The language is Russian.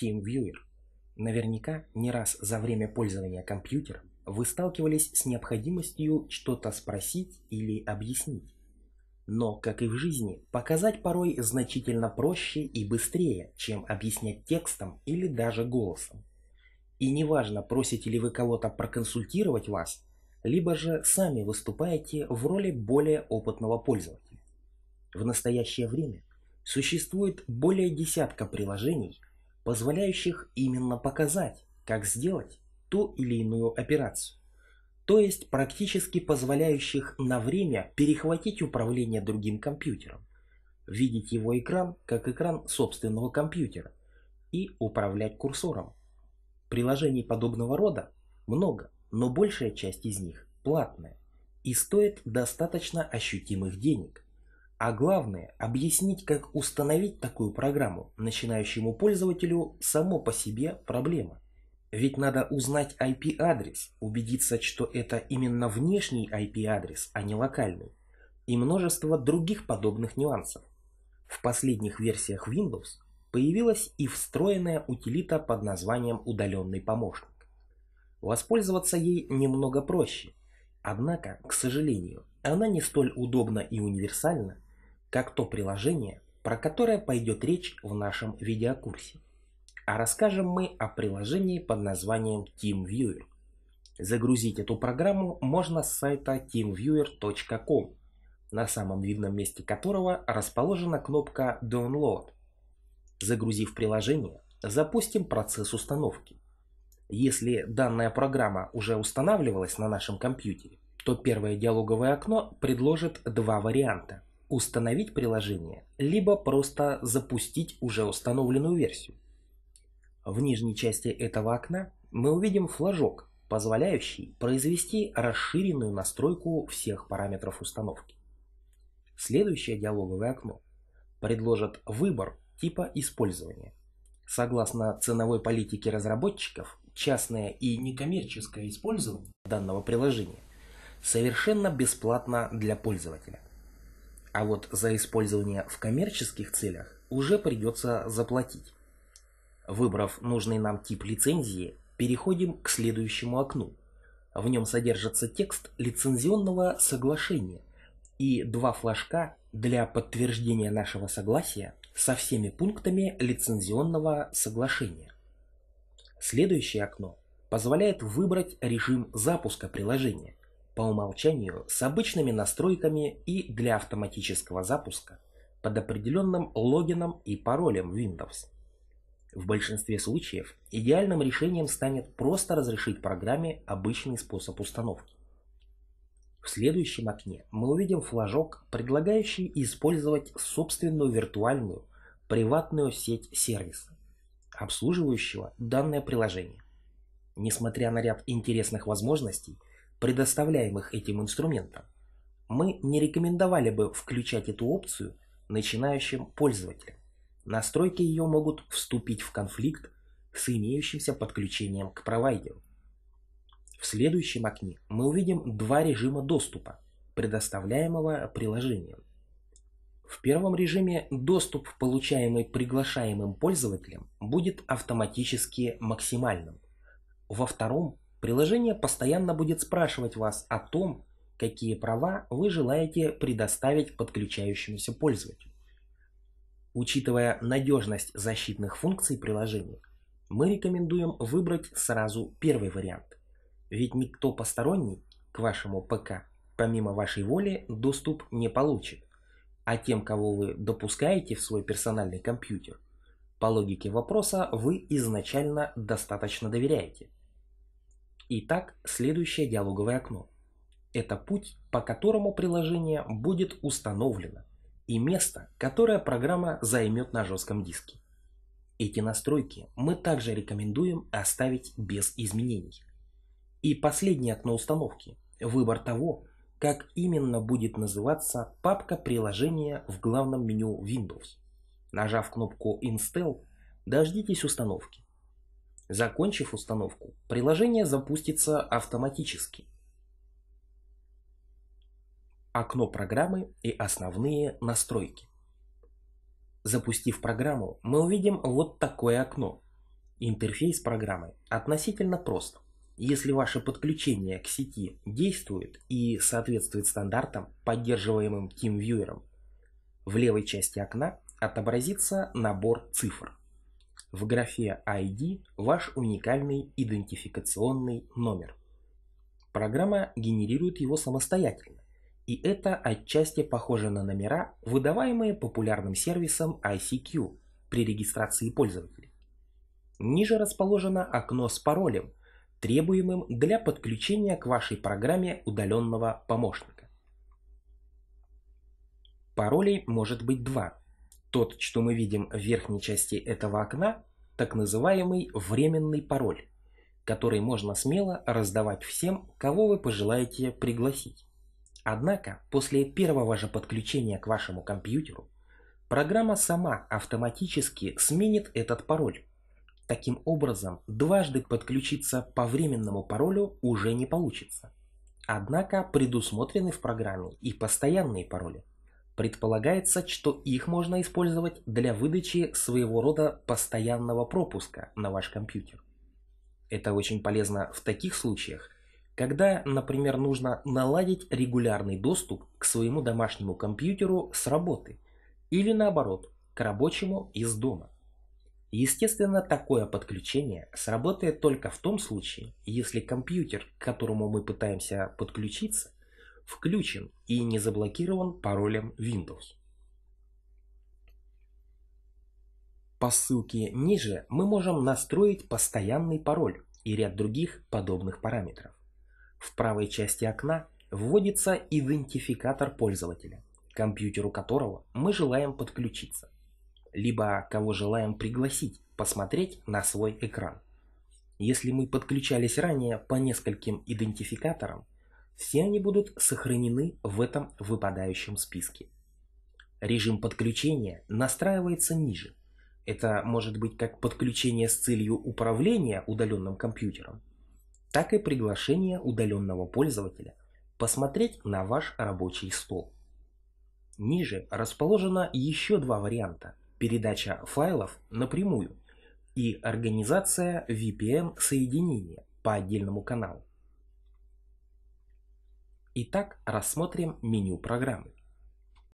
TeamViewer. Наверняка не раз за время пользования компьютером вы сталкивались с необходимостью что-то спросить или объяснить. Но, как и в жизни, показать порой значительно проще и быстрее, чем объяснять текстом или даже голосом. И неважно, просите ли вы кого-то проконсультировать вас, либо же сами выступаете в роли более опытного пользователя. В настоящее время существует более десятка приложений – позволяющих именно показать, как сделать ту или иную операцию. То есть практически позволяющих на время перехватить управление другим компьютером, видеть его экран как экран собственного компьютера и управлять курсором. Приложений подобного рода много, но большая часть из них платная и стоит достаточно ощутимых денег – а главное, объяснить, как установить такую программу начинающему пользователю само по себе проблема. Ведь надо узнать IP-адрес, убедиться, что это именно внешний IP-адрес, а не локальный, и множество других подобных нюансов. В последних версиях Windows появилась и встроенная утилита под названием «Удаленный помощник». Воспользоваться ей немного проще, однако, к сожалению, она не столь удобна и универсальна, как то приложение, про которое пойдет речь в нашем видеокурсе. А расскажем мы о приложении под названием TeamViewer. Загрузить эту программу можно с сайта teamviewer.com, на самом видном месте которого расположена кнопка Download. Загрузив приложение, запустим процесс установки. Если данная программа уже устанавливалась на нашем компьютере, то первое диалоговое окно предложит два варианта – установить приложение, либо просто запустить уже установленную версию. В нижней части этого окна мы увидим флажок, позволяющий произвести расширенную настройку всех параметров установки. Следующее диалоговое окно предложит выбор типа использования. Согласно ценовой политике разработчиков, частное и некоммерческое использование данного приложения совершенно бесплатно для пользователя а вот за использование в коммерческих целях уже придется заплатить. Выбрав нужный нам тип лицензии, переходим к следующему окну. В нем содержится текст лицензионного соглашения и два флажка для подтверждения нашего согласия со всеми пунктами лицензионного соглашения. Следующее окно позволяет выбрать режим запуска приложения по умолчанию с обычными настройками и для автоматического запуска под определенным логином и паролем Windows. В большинстве случаев идеальным решением станет просто разрешить программе обычный способ установки. В следующем окне мы увидим флажок, предлагающий использовать собственную виртуальную приватную сеть сервиса, обслуживающего данное приложение. Несмотря на ряд интересных возможностей – предоставляемых этим инструментом, мы не рекомендовали бы включать эту опцию начинающим пользователям. Настройки ее могут вступить в конфликт с имеющимся подключением к провайдеру. В следующем окне мы увидим два режима доступа, предоставляемого приложением. В первом режиме доступ, получаемый приглашаемым пользователем, будет автоматически максимальным. Во втором Приложение постоянно будет спрашивать вас о том, какие права вы желаете предоставить подключающемуся пользователю. Учитывая надежность защитных функций приложения, мы рекомендуем выбрать сразу первый вариант. Ведь никто посторонний к вашему ПК помимо вашей воли доступ не получит, а тем, кого вы допускаете в свой персональный компьютер, по логике вопроса вы изначально достаточно доверяете – Итак, следующее диалоговое окно. Это путь, по которому приложение будет установлено и место, которое программа займет на жестком диске. Эти настройки мы также рекомендуем оставить без изменений. И последнее окно установки – выбор того, как именно будет называться папка приложения в главном меню Windows. Нажав кнопку Install, дождитесь установки. Закончив установку, приложение запустится автоматически. Окно программы и основные настройки. Запустив программу, мы увидим вот такое окно. Интерфейс программы относительно прост. Если ваше подключение к сети действует и соответствует стандартам, поддерживаемым TeamViewer, в левой части окна отобразится набор цифр в графе ID ваш уникальный идентификационный номер. Программа генерирует его самостоятельно, и это отчасти похоже на номера, выдаваемые популярным сервисом ICQ при регистрации пользователей. Ниже расположено окно с паролем, требуемым для подключения к вашей программе удаленного помощника. Паролей может быть два – тот, что мы видим в верхней части этого окна, так называемый временный пароль, который можно смело раздавать всем, кого вы пожелаете пригласить. Однако, после первого же подключения к вашему компьютеру, программа сама автоматически сменит этот пароль. Таким образом, дважды подключиться по временному паролю уже не получится. Однако предусмотрены в программе и постоянные пароли. Предполагается, что их можно использовать для выдачи своего рода постоянного пропуска на ваш компьютер. Это очень полезно в таких случаях, когда, например, нужно наладить регулярный доступ к своему домашнему компьютеру с работы или наоборот, к рабочему из дома. Естественно, такое подключение сработает только в том случае, если компьютер, к которому мы пытаемся подключиться, включен и не заблокирован паролем Windows. По ссылке ниже мы можем настроить постоянный пароль и ряд других подобных параметров. В правой части окна вводится идентификатор пользователя, к компьютеру которого мы желаем подключиться, либо кого желаем пригласить посмотреть на свой экран. Если мы подключались ранее по нескольким идентификаторам, все они будут сохранены в этом выпадающем списке. Режим подключения настраивается ниже. Это может быть как подключение с целью управления удаленным компьютером, так и приглашение удаленного пользователя посмотреть на ваш рабочий стол. Ниже расположено еще два варианта – передача файлов напрямую и организация VPN-соединения по отдельному каналу. Итак, рассмотрим меню программы.